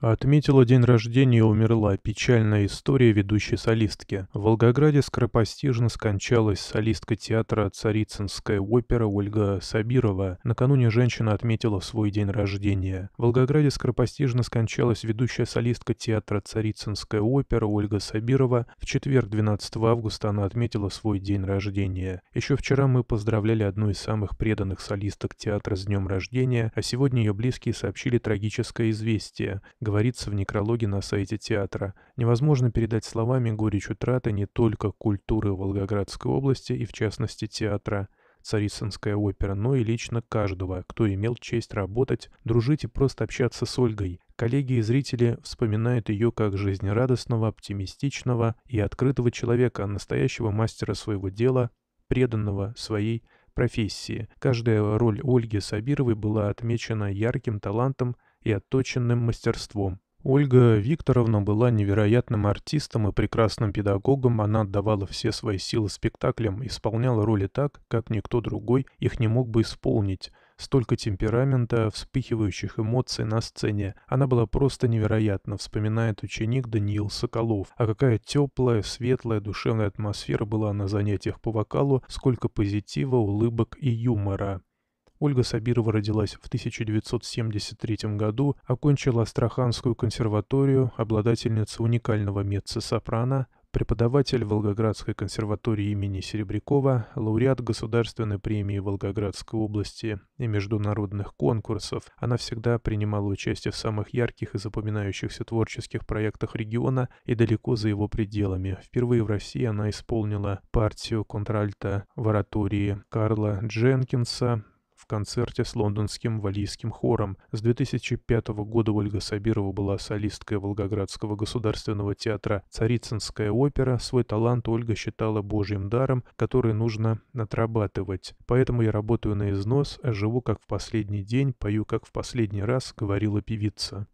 Отметила день рождения и умерла печальная история ведущей солистки. В Волгограде скоропостижно скончалась солистка театра «Царицынская опера» Ольга Сабирова. Накануне женщина отметила свой день рождения. В Волгограде скоропостижно скончалась ведущая солистка театра «Царицынская опера» Ольга Сабирова. В четверг, 12 августа, она отметила свой день рождения. Еще вчера мы поздравляли одну из самых преданных солисток театра с днем рождения, а сегодня ее близкие сообщили трагическое известие – говорится в некрологе на сайте театра, невозможно передать словами горечь утраты не только культуры Волгоградской области и в частности театра – Царицынская опера, но и лично каждого, кто имел честь работать, дружить и просто общаться с Ольгой. Коллеги и зрители вспоминают ее как жизнерадостного, оптимистичного и открытого человека, настоящего мастера своего дела, преданного своей профессии. Каждая роль Ольги Сабировой была отмечена ярким талантом – и отточенным мастерством. Ольга Викторовна была невероятным артистом и прекрасным педагогом, она отдавала все свои силы спектаклям, исполняла роли так, как никто другой их не мог бы исполнить. Столько темперамента, вспыхивающих эмоций на сцене. Она была просто невероятна, вспоминает ученик Даниил Соколов. А какая теплая, светлая, душевная атмосфера была на занятиях по вокалу, сколько позитива, улыбок и юмора. Ольга Сабирова родилась в 1973 году, окончила Астраханскую консерваторию, обладательница уникального меццо-сопрано, преподаватель Волгоградской консерватории имени Серебрякова, лауреат Государственной премии Волгоградской области и международных конкурсов. Она всегда принимала участие в самых ярких и запоминающихся творческих проектах региона и далеко за его пределами. Впервые в России она исполнила партию контральта в оратории Карла Дженкинса концерте с лондонским валийским хором. С 2005 года Ольга Сабирова была солисткой Волгоградского государственного театра «Царицынская опера». Свой талант Ольга считала божьим даром, который нужно отрабатывать. Поэтому я работаю на износ, а живу как в последний день, пою как в последний раз, говорила певица.